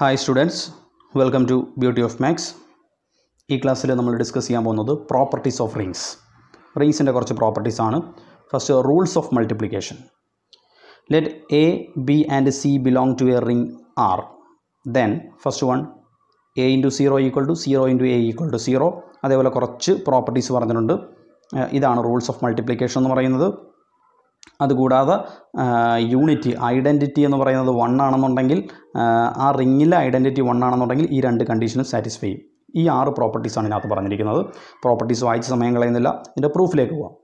hi students welcome to beauty of maths ഈ ക്ലാസ്സിൽ നമ്മൾ ഡിസ്കസ് ചെയ്യാൻ പോകുന്നത് പ്രോപ്പർട്ടീസ് ഓഫ് റിങ്സ് റിങ്സിൻ്റെ കുറച്ച് പ്രോപ്പർട്ടീസ് ആണ് first rules of multiplication let a b and c belong to a ring R then first one a into zero equal to zero into a equal to zero അതേപോലെ കുറച്ച് properties പറഞ്ഞിട്ടുണ്ട് ഇതാണ് rules of multiplication എന്ന് പറയുന്നത് അതുകൂടാതെ unity identity എന്ന് പറയുന്നത് one ആണെന്നുണ്ടെങ്കിൽ ആ റിങ്ങിലെ ഐഡൻറ്റിറ്റി വൺ ആണെന്നുണ്ടെങ്കിൽ ഈ രണ്ട് കണ്ടീഷനും സാറ്റിസ്ഫൈ ചെയ്യും ഈ ആറ് പ്രോപ്പർട്ടീസാണ് ഇതിനകത്ത് പറഞ്ഞിരിക്കുന്നത് പ്രോപ്പർട്ടീസ് വായിച്ച് സമയം കളയുന്നില്ല ഇതിൻ്റെ പ്രൂഫിലേക്ക് പോവാം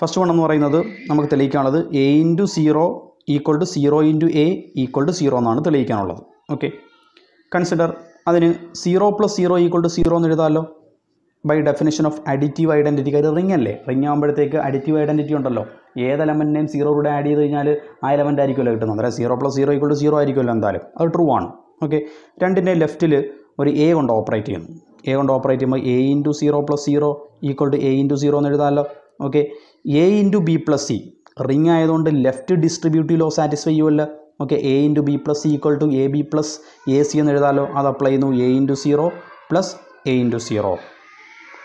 ഫസ്റ്റ് വൺ എന്ന് പറയുന്നത് നമുക്ക് തെളിയിക്കാനുള്ളത് a into zero equal to zero into a equal to zero എന്നാണ് തെളിയിക്കാനുള്ളത് ഓക്കെ കൺസിഡർ അതിന് zero plus zero equal to zero എന്ന് എഴുതാമല്ലോ by definition of additive identity കാര്യം റിംഗ് അല്ലേ റിംഗ് ആകുമ്പോഴത്തേക്ക് അഡിറ്റീവ് ഐഡൻറ്റിറ്റി ഉണ്ടല്ലോ ഏത് എലമെൻറ്റിനെയും സീറോ കൂടെ ആഡ് ചെയ്ത് കഴിഞ്ഞാൽ ആ എലമെൻ്റ് ആയിരിക്കുമല്ലോ കിട്ടുന്നത് അതായത് zero plus zero equal zero ആയിരിക്കുമല്ലോ എന്തായാലും അത് ട്രൂ ആണ് ഓക്കെ രണ്ടിൻ്റെ ലെഫ്റ്റിൽ ഒരു എ കൊണ്ട് ഓപ്പറേറ്റ് ചെയ്യുന്നു എ കൊണ്ട് ഓപ്പറേറ്റ് ചെയ്യുമ്പോൾ a into zero plus zero equal to a into zero എന്ന് എഴുതാമല്ലോ okay a into b plus c ring ആയതുകൊണ്ട് ലെഫ്റ്റ് ഡിസ്ട്രിബ്യൂട്ടീവ് ലോ സാറ്റിസ്ഫൈ ചെയ്യുമല്ലോ okay a into b plus c equal to a b plus a C എന്ന് എഴുതാമല്ലോ അത് apply ചെയ്യുന്നു a into zero plus a into zero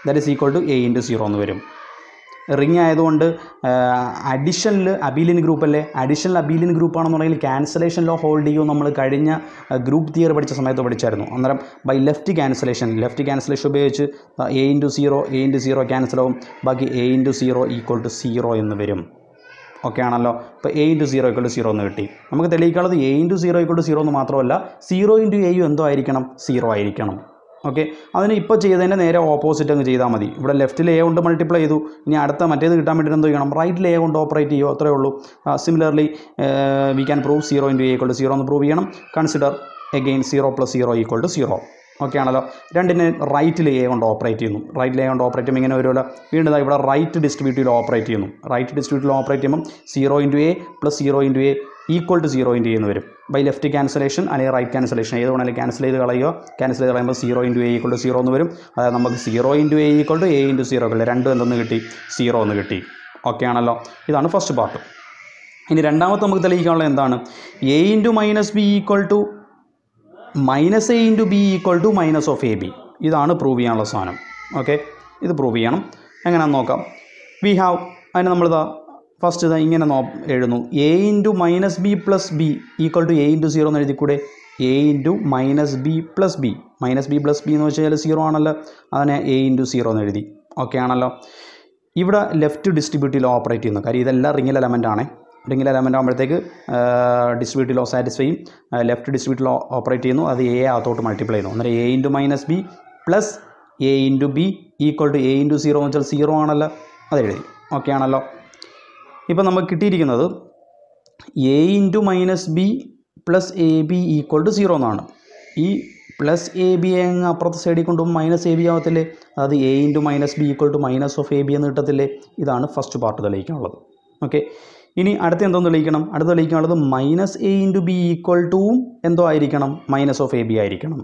that is equal to a into zero എന്ന് വരും ring ആയതുകൊണ്ട് additional abelian group അല്ലേ additional abelian group ആണെന്നുണ്ടെങ്കിൽ cancellation law hold ചെയ്യുമോ നമ്മൾ കഴിഞ്ഞ ഗ്രൂപ്പ് തിയറി പഠിച്ച സമയത്ത് പഠിച്ചായിരുന്നു അന്നേരം by left cancellation left cancellation ഉപയോഗിച്ച് a into zero a into zero ക്യാൻസലാവും ബാക്കി a into zero equal to zero എന്ന് വരും ഓക്കെ ആണല്ലോ ഇപ്പോൾ a into zero equal to zero എന്ന് കിട്ടി നമുക്ക് തെളിയിക്കാനുള്ളത് a into zero equal to zero എന്ന് മാത്രമല്ല സീറോ ഇൻറ്റു എയും എന്തോ ആയിരിക്കണം സീറോ ആയിരിക്കണം ഓക്കെ അതിന് ഇപ്പോൾ ചെയ്തതിൻ്റെ നേരെ ഓപ്പോസിറ്റ് അങ്ങ് ചെയ്താൽ മതി ഇവിടെ ലെഫ്റ്റിൽ എ കൊണ്ട് മൾട്ടിപ്ലൈ ചെയ്തു ഇനി അടുത്ത മറ്റേത് കിട്ടാൻ വേണ്ടിയിട്ട് എന്ത് ചെയ്യണം റൈറ്റിൽ എ കൊണ്ട് ഓപ്പറേറ്റ് ചെയ്യുമോ അത്രേ ഉള്ളൂ similarly we can prove zero into a equal to zero എന്ന് പ്രൂവ് ചെയ്യണം consider again zero plus zero equal to zero okay ആണല്ലോ രണ്ടിനെ റൈറ്റിൽ എ കൊണ്ട് ഓപ്പറേറ്റ് ചെയ്യുന്നു റൈറ്റ് എ കൊണ്ട് ഓപ്പറേറ്റ് ചെയ്യുമ്പോൾ ഇങ്ങനെ വരുമല്ലോ വീണ്ടും ഇവിടെ റൈറ്റ് ഡിസ്ട്രിബ്യൂട്ടീവിൽ ഓപ്പറേറ്റ് ചെയ്യുന്നു റൈറ്റ് ഡിസ്ട്രിബ്യൂട്ടീവിൽ ഓപ്പറേറ്റ് ചെയ്യുമ്പോൾ zero into a plus zero into A equal to zero into എന്ന് വരും ബൈ ലെഫ്റ്റ് ക്യാൻസലേഷൻ അല്ലെങ്കിൽ റൈറ്റ് ക്യാൻസലേഷൻ ഏത് വേണമെങ്കിലും ക്യാൻസൽ ചെയ്ത് കളയുക ക്യാൻസൽ ചെയ്ത് കളയുമ്പോൾ zero into a equal to zero എന്ന് വരും അതായത് നമുക്ക് zero into a equal to a into zero കളി രണ്ടും എന്തെന്ന് കിട്ടി സീറോ എന്ന് കിട്ടി ഓക്കെ ആണല്ലോ ഇതാണ് ഫസ്റ്റ് പാർട്ട് ഇനി രണ്ടാമത്തെ നമുക്ക് തെളിയിക്കാനുള്ളത് എന്താണ് a into minus b equal to minus A into b equal to minus of A b ഇതാണ് പ്രൂവ് ചെയ്യാനുള്ള സാധനം ഓക്കെ ഇത് പ്രൂവ് ചെയ്യണം എങ്ങനെയാണെന്ന് നോക്കാം വി ഹാവ് അതിന് നമ്മളിതാ ഫസ്റ്റ് ഇതാ ഇങ്ങനെ നോ എഴുതുന്നു a into minus b plus b equal to a into zero എന്ന് എഴുതിക്കൂടെ a into minus b plus b minus b plus b എന്ന് വെച്ച് കഴിഞ്ഞാൽ സീറോ ആണല്ലോ അതിനെ എ ഇൻറ്റു സീറോ എന്ന് എഴുതി ഓക്കെ ആണല്ലോ ഇവിടെ ലെഫ്റ്റ് ഡിസ്ട്രിബ്യൂട്ടീവ് ലോ ഓപ്പറേറ്റ് ചെയ്യുന്നു കാര്യം ഇതെല്ലാം റിംഗിൽ എലമെൻ്റ് ആണ് റിംഗിൽ എലമെൻ്റ് ആകുമ്പോഴത്തേക്ക് ഡിസ്ട്രിബ്യൂട്ടീവ് ലോ സാറ്റിസ്ഫൈ ചെയ്യും ലെഫ്റ്റ് ഡിസ്ട്രിബ്യൂട്ടീവ് ലോ ഓപ്പറേറ്റ് ചെയ്യുന്നു അത് എ അകത്തോട്ട് മൾട്ടിപ്ലൈ ചെയ്യുന്നു അന്നേരം a into minus b plus a into b equal to a into zero എന്ന് വെച്ചാൽ സീറോ ആണല്ലോ അത് എഴുതി ഓക്കെ ആണല്ലോ ഇപ്പോൾ നമുക്ക് കിട്ടിയിരിക്കുന്നത് a into minus b plus a b equal to zero എന്നാണ് ഈ പ്ലസ് എ ബി അങ്ങ് അപ്പുറത്തെ സൈഡിൽ കൊണ്ടും മൈനസ് എ ബി ആവത്തില്ലേ അതായത് a into minus b equal to minus of A b എന്ന് കിട്ടത്തില്ലേ ഇതാണ് ഫസ്റ്റ് പാർട്ട് തെളിയിക്കാനുള്ളത് ഓക്കെ ഇനി അടുത്ത എന്തോ തെളിയിക്കണം അടുത്ത തെളിയിക്കാനുള്ളത് minus A into B equal to എന്തോ ആയിരിക്കണം മൈനസ് ഓഫ് എ ബി ആയിരിക്കണം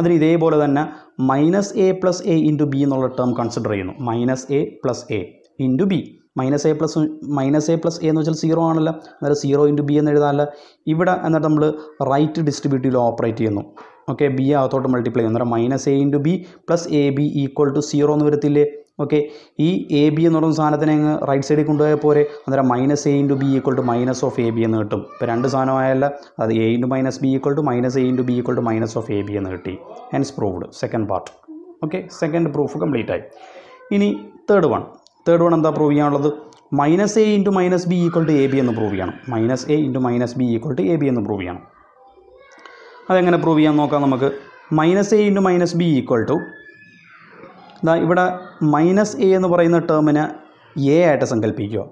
അതിന് ഇതേപോലെ തന്നെ minus a plus a into b എന്നുള്ള ടേം കൺസിഡർ ചെയ്യുന്നു minus a plus a into B minus a plus minus a plus a എന്ന് വെച്ചാൽ സീറോ ആണല്ലോ അന്നേരം സീറോ ഇൻറ്റു ബി എന്ന് എഴുതാനല്ല ഇവിടെ എന്നിട്ട് നമ്മൾ റൈറ്റ് ഡിസ്ട്രിബ്യൂട്ടീവ് ഓപ്പറേറ്റ് ചെയ്യുന്നു ഓക്കെ ബി അകത്തോട്ട് മൾട്ടിപ്ലൈ ചെയ്യുന്നു അന്നേരം minus A into b plus a b equal to zero എന്ന് വരത്തില്ലേ ഓക്കെ ഈ എ ബി എന്ന് പറയുന്ന സാധനത്തിനെ അങ്ങ് റൈറ്റ് സൈഡിൽ കൊണ്ടുപോയാൽ പോരെ അന്നേരം minus A into b equal to minus of A b എന്ന് കിട്ടും ഇപ്പോൾ രണ്ട് സാധനമായല്ല അത് a into minus b equal to minus A into b equal to minus of A b എന്ന് കിട്ടി hence proved second part okay second proof complete ആയി ഇനി തേർഡ് വൺ തേർഡ് വൺ എന്താ പ്രൂവ് ചെയ്യാനുള്ളത് minus A into minus b equal to a b എന്ന് prove ചെയ്യണം minus A into minus b equal to a b എന്ന് prove ചെയ്യണം അതെങ്ങനെ prove ചെയ്യാൻ നോക്കാം നമുക്ക് minus A into minus b equal to ഇതാ ഇവിടെ മൈനസ് എ എന്ന് പറയുന്ന ടേമിന് എ ആയിട്ട് സങ്കല്പിക്കുക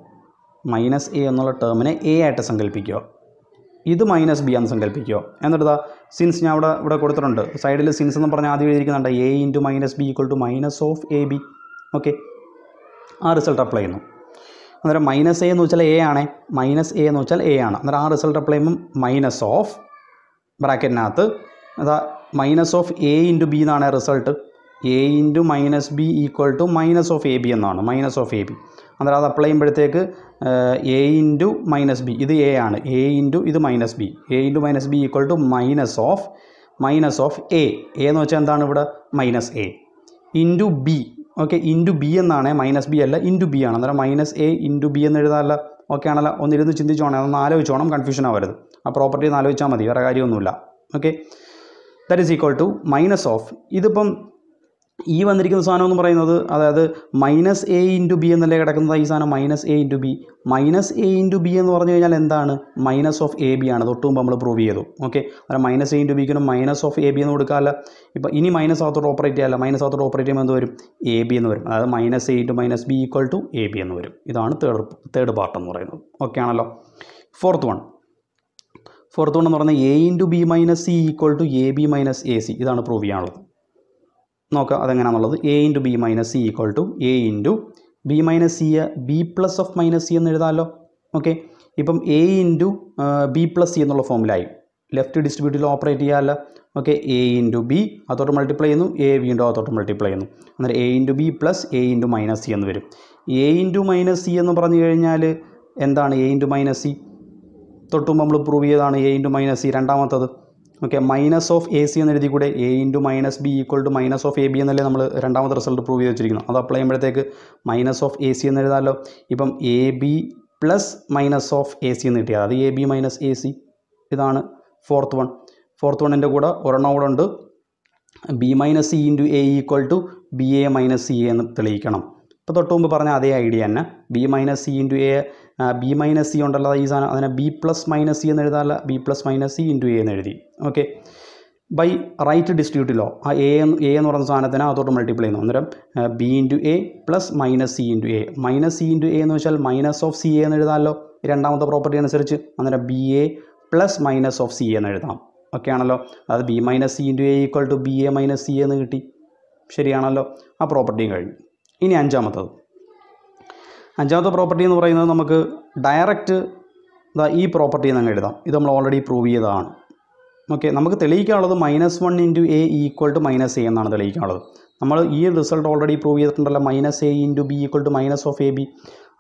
മൈനസ് എ എന്നുള്ള ടേമിനെ എ ആയിട്ട് സങ്കല്പിക്കുക ഇത് മൈനസ് ബി എന്ന് സങ്കല്പിക്കുക എന്നിട്ട് സിൻസ് ഞാൻ അവിടെ ഇവിടെ കൊടുത്തിട്ടുണ്ട് സൈഡിൽ സിൻസ് എന്ന് പറഞ്ഞാൽ ആദ്യം എഴുതിയിരിക്കുന്നുണ്ട് a into minus b equal to minus of A b okay ആ റിസൾട്ട് അപ്ലൈ ചെയ്യുന്നു അന്നേരം മൈനസ് എ എന്ന് വെച്ചാൽ എ ആണ് മൈനസ് എ എന്ന് വെച്ചാൽ എ ആണ് അന്നേരം ആ റിസൾട്ട് അപ്ലൈ ചെയ്യുമ്പം മൈനസ് ഓഫ് ബ്രാക്കറ്റിനകത്ത് അതാ minus of a into b എന്നാണ് result a into minus b equal to minus of A b എന്നാണ് മൈനസ് ഓഫ് എ ബി അന്നേരം അത് അപ്ലൈ ചെയ്യുമ്പോഴത്തേക്ക് എ ഇൻറ്റു മൈനസ് ബി ഇത് എ ആണ് എ ഇൻറ്റു ഇത് minus b a into minus b equal to minus of minus of a എന്ന് വെച്ചാൽ എന്താണ് ഇവിടെ minus A into b okay into b എന്നാണ് മൈനസ് ബി അല്ല ഇൻറ്റു ബി ആണ് അന്നേരം മൈനസ് എ ഇൻറ്റു ബി എന്ന് എഴുതാനല്ല ഓക്കെ ആണല്ലോ ഒന്നിരുന്ന് ചിന്തിച്ചോണം അതൊന്ന് ആലോചിച്ചോണം കൺഫ്യൂഷൻ ആവരുത് ആ പ്രോപ്പർട്ടി ഒന്ന് ആലോചിച്ചാൽ മതി വേറെ കാര്യമൊന്നുമില്ല okay that is equal to minus of ഇതിപ്പം ഈ വന്നിരിക്കുന്ന സാധനം എന്ന് പറയുന്നത് അതായത് മൈനസ് എ ഇൻറ്റു ബി എന്നല്ലേ കിടക്കുന്നത് ഈ സാധനം minus A into B minus A into B എന്ന് പറഞ്ഞു കഴിഞ്ഞാൽ എന്താണ് മൈനസ് ഓഫ് എ ബി ആണ് തൊട്ടുമ്പ് നമ്മൾ പ്രൂവ് ചെയ്തു ഓക്കെ അതായത് മൈനസ് എ ഇൻറ്റു ബിക്കിനും മൈനസ് ഓഫ് എ ബി എന്ന് കൊടുക്കാമല്ല ഇപ്പോൾ ഇനി മൈനസ് അകത്തോട്ട് ഓപ്പറേറ്റ് ചെയ്യാല്ല മൈനസ് അകത്തോട്ട് ഓപ്പറേറ്റ് ചെയ്യുമ്പോൾ എന്ത് വരും എ ബി എന്ന് വരും അതായത് minus A into minus b equal to a b എന്ന് വരും ഇതാണ് തേർഡ് തേർഡ് പാർട്ട് എന്ന് പറയുന്നത് ഓക്കെ ആണല്ലോ ഫോർത്ത് വൺ ഫോർത്ത് വൺ എന്ന് പറഞ്ഞാൽ a into B minus c equal to a B minus A c ഇതാണ് പ്രൂവ് ചെയ്യാനുള്ളത് നോക്കാം അതെങ്ങനെയാണുള്ളത് a into B minus C equal to a into B minus c b plus of minus C എന്ന് എഴുതാമല്ലോ okay ഇപ്പം a into b plus c എന്നുള്ള ഫോമിലായി left ഡിസ്ട്രിബ്യൂട്ടിൽ ഓപ്പറേറ്റ് ചെയ്യാമല്ല ഓക്കെ എ ഇൻറ്റു ബി അതോട്ട് മൾട്ടിപ്ലൈ ചെയ്യുന്നു എ വീണ്ടും അതോട്ട് മൾട്ടിപ്ലൈ ചെയ്യുന്നു അന്നേരം a into b plus a into minus C എന്ന് വരും എ ഇൻറ്റു മൈനസ് സി എന്ന് പറഞ്ഞു കഴിഞ്ഞാൽ എന്താണ് എ ഇൻറ്റു മൈനസ് സി തൊട്ടുമ്പോൾ നമ്മൾ പ്രൂവ് ചെയ്തതാണ് എ ഇൻറ്റു മൈനസ് സി രണ്ടാമത്തത് okay minus of a C എന്ന് എഴുതി കൂടെ a into minus b equal to minus of A b എന്നല്ലേ നമ്മൾ രണ്ടാമത്തെ റിസൾട്ട് പ്രൂവ് ചെയ്ത് വെച്ചിരിക്കുന്നത് അത് അപ്ലൈ ചെയ്യുമ്പോഴത്തേക്ക് മൈനസ് ഓഫ് എ സി എന്ന് എഴുതാമല്ലോ ഇപ്പം a b plus minus of a C എന്ന് കിട്ടിയത് അത് a B minus A c ഇതാണ് ഫോർത്ത് വൺ ഫോർത്ത് വണ്ണിൻ്റെ കൂടെ ഒരെണ്ണം കൂടെ ഉണ്ട് b minus C into A equal to B A minus c A എന്ന് തെളിയിക്കണം ഇപ്പോൾ തൊട്ട് മുമ്പ് പറഞ്ഞ അതേ ഐഡിയ തന്നെ b minus C into a B minus c ഉണ്ടല്ലോ ഈ സാധനം അതിനെ ബി പ്ലസ് മൈനസ് സി എന്ന് എഴുതാല്ല b plus minus C into A എന്ന് എഴുതി okay by right distribute law ആ എ എന്ന് എ എന്ന് പറഞ്ഞ സാധനത്തിന് അതോട്ട് മൾട്ടിപ്ലൈ ചെയ്യുന്നു അന്നേരം b into a plus minus C into A minus C into A എന്ന് വെച്ചാൽ മൈനസ് ഓഫ് സി എ എന്ന് എഴുതാമല്ലോ രണ്ടാമത്തെ പ്രോപ്പർട്ടി അനുസരിച്ച് അന്നേരം B A plus minus of C A എന്ന് എഴുതാം ഓക്കെ ആണല്ലോ അതായത് B minus C into A equal to B A minus C എന്ന് കിട്ടി ശരിയാണല്ലോ ആ പ്രോപ്പർട്ടിയും കഴിഞ്ഞു ഇനി അഞ്ചാമത്തത് അഞ്ചാമത്തെ പ്രോപ്പർട്ടി എന്ന് പറയുന്നത് നമുക്ക് ഡയറക്റ്റ് ഇതാ ഈ പ്രോപ്പർട്ടി എന്ന് എഴുതാം ഇത് നമ്മൾ ഓൾറെഡി പ്രൂവ് ചെയ്തതാണ് ഓക്കെ നമുക്ക് തെളിയിക്കാനുള്ളത് minus one into A equal to minus A എന്നാണ് തെളിയിക്കാനുള്ളത് നമ്മൾ ഈ റിസൾട്ട് ഓൾറെഡി പ്രൂവ് ചെയ്തിട്ടുണ്ടല്ലോ minus A into B equal to minus of A B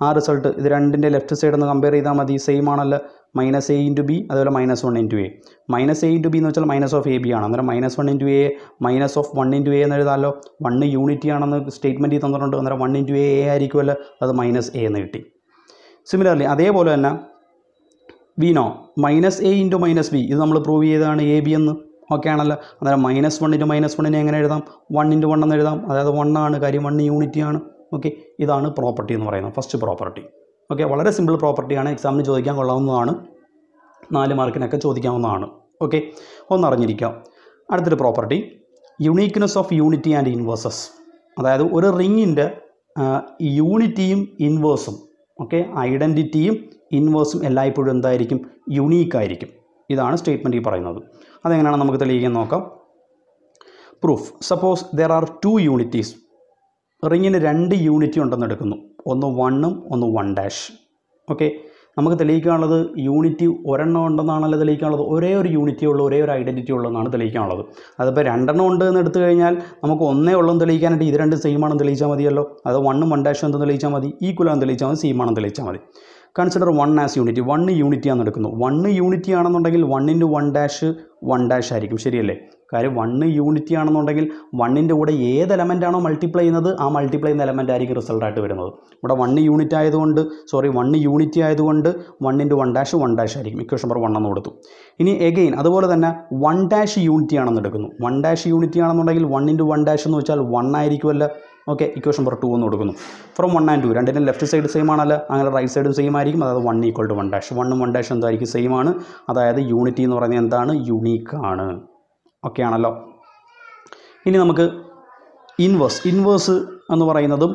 ആ റിസൾട്ട് ഇത് രണ്ടിൻ്റെ ലെഫ്റ്റ് സൈഡ് ഒന്ന് കമ്പയർ ചെയ്താൽ മതി സെയിം ആണല്ലോ മൈനസ് എ ഇൻറ്റു ബി അതുപോലെ minus one into A minus A into B എന്ന് വെച്ചാൽ മൈനസ് ഓഫ് എ ബി ആണ് അന്നേരം minus one into A minus of one into A എന്ന് എഴുതാമല്ലോ വൺ യൂണിറ്റി ആണെന്ന് സ്റ്റേറ്റ്മെൻറ്റ് ചെയ്ത് തന്നിട്ടുണ്ട് അന്നേരം വൺ ഇൻറ്റു എ എ ആയിരിക്കുമല്ലോ അത് മൈനസ് എ എന്ന് കിട്ടി സിമിലർലി അതേപോലെ തന്നെ we know minus A into minus B ഇത് നമ്മൾ പ്രൂവ് ചെയ്തതാണ് എ ബി എന്ന് ഓക്കെ ആണല്ലോ അന്നേരം മൈനസ് വൺ ഇൻറ്റു മൈനസ് വണ്ണിനെ എങ്ങനെ എഴുതാം വൺ ഇൻറ്റു വൺ എന്ന് എഴുതാം അതായത് വൺ ആണ് കാര്യം വൺ യൂണിറ്റി ആണ് ഓക്കെ ഇതാണ് പ്രോപ്പർട്ടി എന്ന് പറയുന്നത് ഫസ്റ്റ് പ്രോപ്പർട്ടി ഓക്കെ വളരെ സിമ്പിൾ പ്രോപ്പർട്ടിയാണ് എക്സാമിന് ചോദിക്കാൻ കൊള്ളാവുന്നതാണ് നാല് മാർക്കിനൊക്കെ ചോദിക്കാവുന്നതാണ് ഓക്കെ ഒന്നറിഞ്ഞിരിക്കാം അടുത്തൊരു property uniqueness of unity and inverses അതായത് ഒരു റിങ്ങിൻ്റെ യൂണിറ്റിയും ഇൻവേഴ്സും ഓക്കെ ഐഡൻറ്റിറ്റിയും ഇൻവേഴ്സും എല്ലായ്പ്പോഴും എന്തായിരിക്കും യുണീക്കായിരിക്കും ഇതാണ് സ്റ്റേറ്റ്മെൻ്റ് ഈ പറയുന്നത് അതെങ്ങനെയാണ് നമുക്ക് തെളിയിക്കാൻ നോക്കാം proof suppose there are two unities റിങ്ങിന് രണ്ട് യൂണിറ്റ് ഉണ്ടെന്ന് എടുക്കുന്നു ഒന്ന് വണ്ണും ഒന്ന് വൺ ഡാഷ് ഓക്കെ നമുക്ക് തെളിയിക്കാനുള്ളത് യൂണിറ്റ് ഒരെണ്ണം ഉണ്ടെന്നാണല്ലോ തെളിയിക്കാനുള്ളത് ഒരേ ഒരു യൂണിറ്റി ഉള്ളൂ ഒരേ ഒരു ഐഡൻറ്റിറ്റി ഉള്ളതെന്നാണ് തെളിയിക്കാനുള്ളത് അതിപ്പോൾ രണ്ടെണ്ണം ഉണ്ട് എന്ന് എടുത്തു കഴിഞ്ഞാൽ നമുക്ക് ഒന്നേ ഉള്ളതെന്ന് തെളിയിക്കാനായിട്ട് ഇത് രണ്ട് സെയിം തെളിയിച്ചാൽ മതിയല്ലോ അത് വണ്ണും വൺ ഡാഷും എന്ന് തെളിയിച്ചാൽ മതി ഈക്വലാണെന്ന് തെളിയിച്ചാൽ മതി സീമാണെന്ന് തെളിയിച്ചാൽ മതി consider one as unit one unity എടുക്കുന്നു വൺ യൂണിറ്റി ആണെന്നുണ്ടെങ്കിൽ വണ്ണിൻ്റെ വൺ ഡാഷ് വൺ ഡാഷ് ആയിരിക്കും ശരിയല്ലേ കാര്യം വണ്ണ് യൂണിറ്റി ആണെന്നുണ്ടെങ്കിൽ വണ്ണിൻ്റെ കൂടെ ഏത് ആണോ മൾട്ടിപ്ലൈ ചെയ്യുന്നത് ആ മൾട്ടിപ്ലൈ ചെയ്യുന്ന എലമെൻ്റ് ആയിരിക്കും റിസൾട്ടായിട്ട് വരുന്നത് ഇവിടെ വണ്ണ് യൂണിറ്റ് ആയതുകൊണ്ട് സോറി വണ്ണ് യൂണിറ്റി ആയതുകൊണ്ട് വണ്ണിൻ്റെ വൺ ഡാഷ് വൺ ഡാഷ് ആയിരിക്കും ഇക്വേഷൻ നമ്പർ വൺ എന്ന് കൊടുത്തു ഇനി എഗെയിൻ അതുപോലെ തന്നെ വൺ ഡാഷ് യൂണിറ്റി ആണെന്ന് എടുക്കുന്നു വൺ ഡാഷ് യൂണിറ്റി ആണെന്നുണ്ടെങ്കിൽ വണ്ണിൻ്റെ വൺ ഡാഷ് എന്ന് വെച്ചാൽ വൺ ആയിരിക്കുമല്ലോ ഓക്കെ ഇക്വേഷൻ നമ്പർ ടു എന്ന് കൊടുക്കുന്നു ഫ്രം വൺ ആൻഡ് ടു രണ്ടിനും ലെഫ്റ്റ് സൈഡ് സെയിം ആണല്ലോ അങ്ങനെ റൈറ്റ് സൈഡും സെയിം ആയിരിക്കും അതായത് one equal to one dash വണ്ണും വൺ ഡാഷ് എന്തായിരിക്കും സെയിം ആണ് അതായത് യൂണിറ്റി എന്ന് പറയുന്നത് എന്താണ് ആണ് ഒക്കെയാണല്ലോ ഇനി നമുക്ക് ഇൻവേഴ്സ് ഇൻവേഴ്സ് എന്ന് പറയുന്നതും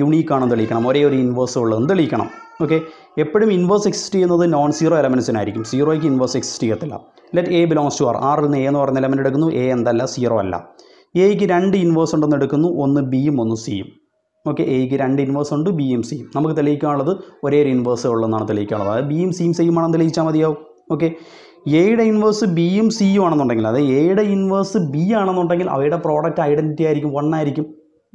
യുണീക്കാണെന്ന് തെളിയിക്കണം ഒരേ ഒരു ഇൻവേഴ്സ് ഉള്ളതെന്ന് തെളിയിക്കണം ഓക്കെ എപ്പോഴും ഇൻവേഴ്സ് എക്സിസ്റ്റ് ചെയ്യുന്നത് നോൺ സീറോ എലമെൻസിനായിരിക്കും സീറോയ്ക്ക് ഇൻവേഴ്സ് എക്സിസ്റ്റ് ചെയ്യത്തില്ല let A belongs to R ആറിൽ നിന്ന് എ എന്ന് പറഞ്ഞ എലമെൻ്റ് എടുക്കുന്നു എ എന്തല്ല സീറോ അല്ല എയ്ക്ക് രണ്ട് ഇൻവേഴ്സ് ഉണ്ടെന്ന് എടുക്കുന്നു ഒന്ന് ബിയും ഒന്ന് സിയും ഓക്കെ എയ്ക്ക് രണ്ട് ഇൻവേഴ്സ് ഉണ്ട് ബിയും സിയും നമുക്ക് തെളിയിക്കാനുള്ളത് ഒരേ ഒരു ഇൻവേഴ്സ് ഉള്ളതെന്നാണ് തെളിയിക്കാനുള്ളത് അതായത് ബിയും സിയും സെയിം ആണെന്ന് തെളിയിച്ചാൽ മതിയാവും ഓക്കെ എയുടെ ഇൻവേഴ്സ് ബിയും സിയും ആണെന്നുണ്ടെങ്കിൽ അതായത് എയുടെ ഇൻവേഴ്സ് ബി ആണെന്നുണ്ടെങ്കിൽ അവയുടെ പ്രോഡക്റ്റ് ഐഡൻറ്റിറ്റി ആയിരിക്കും വൺ ആയിരിക്കും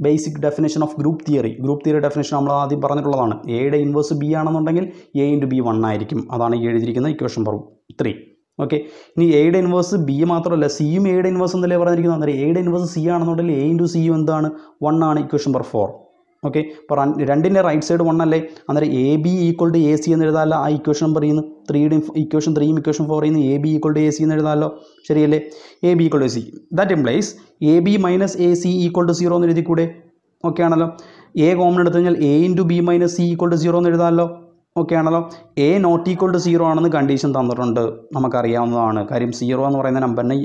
basic definition of group theory group theory definition നമ്മൾ ആദ്യം പറഞ്ഞിട്ടുള്ളതാണ് എയുടെ ഇൻവേഴ്സ് ബി ആണെന്നുണ്ടെങ്കിൽ എ ഇൻറ്റു ബി വൺ ആയിരിക്കും അതാണ് എഴുതിയിരിക്കുന്ന ഇക്വേഷൻ നമ്പർ ത്രീ ഓക്കെ ഇനി എയുടെ ഇൻവേഴ്സ് ബി മാത്രമല്ല സിയും എയുടെ ഇൻവേഴ്സ് എന്നല്ലേ പറഞ്ഞിരിക്കുന്നത് അന്നേരം എയുടെ ഇൻവേഴ്സ് സി ആണെന്നുണ്ടെങ്കിൽ എ ഇൻറ്റു സിയും എന്താണ് വൺ ആണ് ഇക്വേഷൻ നമ്പർ ഫോർ ഓക്കെ ഇപ്പോൾ രണ്ടിൻ്റെ റൈറ്റ് സൈഡ് വൺ അല്ലേ അന്നേരം A B equal to A C എന്ന് എഴുതാമല്ലോ ആ ഇക്വേഷൻ നമ്പർ ചെയ്യുന്നു ത്രീയുടെയും ഇക്വേഷൻ ത്രീയും ഇക്വേഷൻ ഫോർ ചെയ്യുന്നു A B equal to A C എന്ന് എഴുതാമല്ലോ ശരിയല്ലേ A B equal to C that implies A B minus A C equal to zero എന്ന് എഴുതി കൂടെ ഓക്കെ ആണല്ലോ എ കോമൺ എടുത്തു കഴിഞ്ഞാൽ A into B minus C equal to zero എന്ന് എഴുതാമല്ലോ ഓക്കെ ആണല്ലോ A not equal to zero ആണെന്ന് കണ്ടീഷൻ തന്നിട്ടുണ്ട് നമുക്കറിയാവുന്നതാണ് കാര്യം സീറോ എന്ന് പറയുന്ന നമ്പറിന്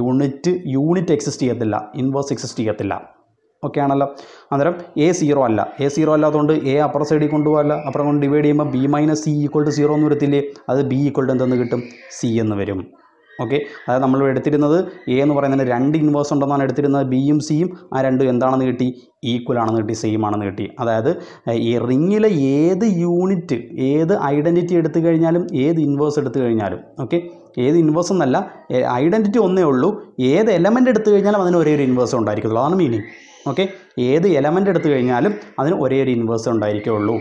യൂണിറ്റ് യൂണിറ്റ് എക്സിസ്റ്റ് ചെയ്യത്തില്ല ഇൻവേഴ്സ് എക്സിസ്റ്റ് ചെയ്യത്തില്ല ഒക്കെയാണല്ലോ ആണല്ലോ അന്നേരം എ സീറോ അല്ല എ സീറോ അല്ലാത്തതുകൊണ്ട് എ അപ്പുറ സൈഡിൽ കൊണ്ടുപോകല്ല അപ്പുറം കൊണ്ട് ഡിവൈഡ് ചെയ്യുമ്പോൾ B minus C equal to zero എന്ന് വരത്തില്ലേ അത് ബി ഈക്വൾ ടു എന്തെന്ന് കിട്ടും സി എന്ന് വരും ഓക്കെ അതായത് നമ്മൾ എടുത്തിരുന്നത് എ എന്ന് പറയുന്നതിന് രണ്ട് ഇൻവേഴ്സ് ഉണ്ടെന്നാണ് എടുത്തിരുന്നത് ബിയും സിയും ആ രണ്ടും എന്താണെന്ന് കിട്ടി ഈക്വൽ ആണെന്ന് കിട്ടി സെയിം ആണെന്ന് കിട്ടി അതായത് ഈ റിങ്ങിലെ ഏത് യൂണിറ്റ് ഏത് ഐഡൻറ്റിറ്റി എടുത്തു കഴിഞ്ഞാലും ഏത് ഇൻവേഴ്സ് എടുത്തു കഴിഞ്ഞാലും ഓക്കെ ഏത് ഇൻവേഴ്സ് എന്നല്ല ഐഡൻറ്റിറ്റി ഒന്നേ ഉള്ളൂ ഏത് എലമെൻ്റ് എടുത്തു കഴിഞ്ഞാലും അതിന് ഒരേ ഒരു ഇൻവേഴ്സ് ഉണ്ടായിരിക്കുള്ളൂ അതാണ് മീനിങ് ഓക്കെ ഏത് എലമെൻ്റ് എടുത്തു കഴിഞ്ഞാലും അതിന് ഒരേ ഒരു ഇൻവേഴ്സ് ഉള്ളൂ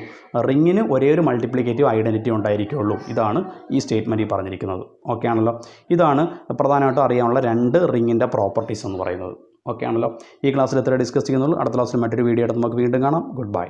റിങ്ങിന് ഒരേ ഒരു മൾട്ടിപ്ലിക്കേറ്റീവ് ഐഡൻറ്റിറ്റി ഉള്ളൂ ഇതാണ് ഈ സ്റ്റേറ്റ്മെൻറ്റ് ഈ പറഞ്ഞിരിക്കുന്നത് ഓക്കെ ആണല്ലോ ഇതാണ് പ്രധാനമായിട്ടും അറിയാനുള്ള രണ്ട് റിങ്ങിൻ്റെ പ്രോപ്പർട്ടീസ് എന്ന് പറയുന്നത് ഓക്കെ ആണല്ലോ ഈ ക്ലാസ്സിൽ എത്ര ഡിസ്കസ് ചെയ്യുന്നുള്ളൂ അടുത്ത ക്ലാസ്സിൽ മറ്റൊരു വീഡിയോ എടുത്ത് നമുക്ക് വീണ്ടും കാണാം ഗുഡ് ബൈ